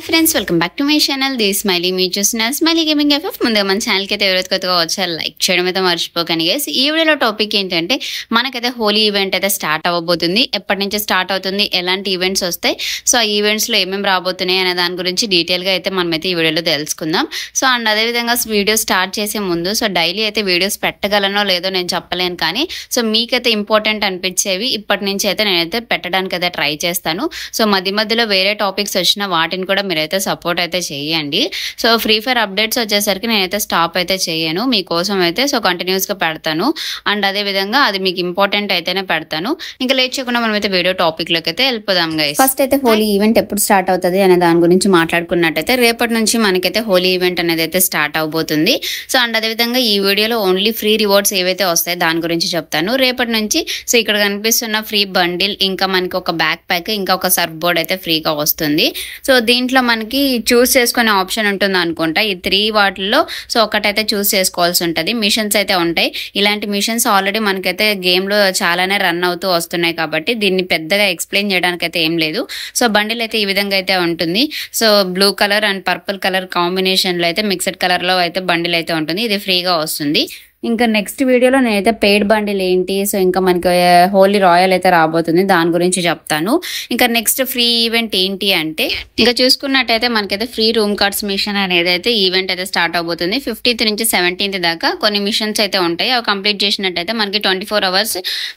hi friends welcome back to my channel the smiley మీరు చూసిన smiley gaming FF ముందుగా మన ఛానల్కి అయితే ఎవరైతే కొత్తగా వచ్చారు లైక్ చేయడం అయితే మర్చిపోకండి గేస్ ఈ వీడియోలో టాపిక్ ఏంటంటే మనకైతే హోలీ ఈవెంట్ అయితే స్టార్ట్ అవ్వబోతుంది ఎప్పటి నుంచి స్టార్ట్ అవుతుంది ఎలాంటి ఈవెంట్స్ వస్తాయి సో ఆ ఈవెంట్స్లో ఏమేమి రాబోతున్నాయి అనే దాని గురించి డీటెయిల్గా అయితే మనమైతే ఈ వీడియోలో తెలుసుకుందాం సో అండ్ అదేవిధంగా వీడియో స్టార్ట్ చేసే ముందు సో డైలీ అయితే వీడియోస్ పెట్టగలనో లేదో నేను చెప్పలేను కానీ సో మీకైతే ఇంపార్టెంట్ అనిపించేవి ఇప్పటి నుంచి అయితే నేనైతే పెట్టడానికి అయితే ట్రై చేస్తాను సో మధ్య మధ్యలో వేరే టాపిక్స్ వచ్చినా వాటిని కూడా మీరైతే సపోర్ట్ అయితే చేయండి సో ఫ్రీ ఫైర్ అప్డేట్స్ వచ్చేసరికి నేనైతే స్టాప్ అయితే చేయను మీకోసం అయితే సో కంటిన్యూస్గా పెడతాను అండ్ అదేవిధంగా అది మీకు ఇంపార్టెంట్ అయితేనే పెడతాను ఇంకా లేట్ చేయకుండా మనం అయితే వీడియో టాపిక్లోకి అయితే వెళ్ళిపోదాం గైస్ ఫస్ట్ అయితే హోలీ ఈవెంట్ ఎప్పుడు స్టార్ట్ అవుతుంది అనే దాని గురించి మాట్లాడుకున్నట్టయితే రేపటి నుంచి మనకైతే హోలీ ఈవెంట్ అనేది అయితే స్టార్ట్ అవబోతుంది సో అండ్ అదేవిధంగా ఈ వీడియోలో ఓన్లీ ఫ్రీ రివార్డ్స్ ఏవైతే వస్తాయో దాని గురించి చెప్తాను రేపటి నుంచి సో ఇక్కడ కనిపిస్తున్న ఫ్రీ బండిల్ ఇంకా మనకి ఒక బ్యాక్ ప్యాక్ ఇంకా ఒక సర్ఫ్ బోర్డ్ అయితే ఫ్రీగా వస్తుంది సో దీంట్లో దీంట్లో మనకి చూస్ చేసుకునే ఆప్షన్ ఉంటుంది అనుకుంటా ఈ త్రీ వాటిల్లో సో ఒకటైతే చూస్ చేసుకోవాల్సి ఉంటుంది మిషన్స్ అయితే ఉంటాయి ఇలాంటి మిషన్స్ ఆల్రెడీ మనకైతే గేమ్లో చాలానే రన్ అవుతూ వస్తున్నాయి కాబట్టి దీన్ని పెద్దగా ఎక్స్ప్లెయిన్ చేయడానికి అయితే ఏం లేదు సో బండిల్ అయితే ఈ విధంగా అయితే ఉంటుంది so blue colour and purple colour కాంబినేషన్లో అయితే మిక్సెడ్ కలర్లో అయితే బండిల్ అయితే ఉంటుంది ఇది ఫ్రీగా వస్తుంది ఇంకా నెక్స్ట్ వీడియోలో నేనైతే పెయిడ్ బండిల్ ఏంటి సో ఇంకా మనకి హోలీ uh, రాయల్ అయితే రాబోతుంది దాని గురించి చెప్తాను ఇంకా నెక్స్ట్ ఫ్రీ ఈవెంట్ ఏంటి అంటే ఇంకా చూసుకున్నట్టయితే మనకైతే ఫ్రీ రూమ్ కార్డ్స్ మిషన్ అనేది అయితే ఈవెంట్ అయితే స్టార్ట్ అవబోతుంది ఫిఫ్టీన్త్ నుంచి సెవెంటీన్త్ దాకా కొన్ని మిషన్స్ అయితే ఉంటాయి అవి కంప్లీట్ చేసినట్టయితే మనకి twenty four hours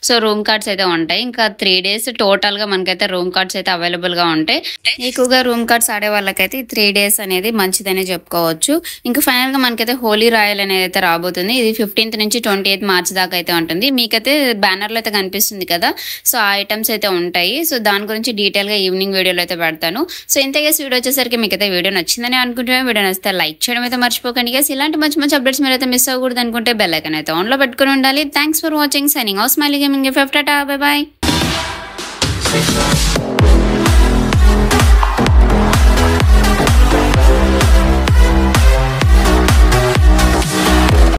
so room cards అయితే ఉంటాయి ఇంకా త్రీ డేస్ టోటల్గా మనకైతే రూమ్ కార్డ్స్ అయితే అవైలబుల్గా ఉంటాయి ఎక్కువగా రూమ్ కార్డ్స్ ఆడే వాళ్ళకైతే త్రీ డేస్ అనేది మంచిదనే చెప్పుకోవచ్చు ఇంకా ఫైనల్గా మనకైతే హోలీ రాయల్ అనేది అయితే రాబోతుంది ఇది ఫిఫ్టీన్త్ నుంచి ట్వంటీ ఎయిత్ మార్చ్ దాకా అయితే ఉంటుంది మీకైతే బ్యానర్లో అయితే కనిపిస్తుంది కదా సో ఆ ఐటమ్స్ అయితే ఉంటాయి సో దాని గురించి డీటెయిల్గా ఈవినింగ్ వీడియోలో అయితే పెడతాను సో ఇంత గేస్ వీడియో వచ్చేసరికి మీకు అయితే వీడియో నచ్చిందని అనుకుంటున్నాను వీడియో నచ్చితే లైక్ చేయడం అయితే మర్చిపోకండి గేస్ ఇలాంటి మంచి మంచి అప్డేట్స్ మీరు అయితే మిస్ అవ్వకూడదు అనుకుంటే బెల్ ఐకన్ అయితే ఆన్లో పెట్టుకుని ఉండాలి thanks for watching signing house Miley gaming ఫిఫ్టా బాయ్ బాయ్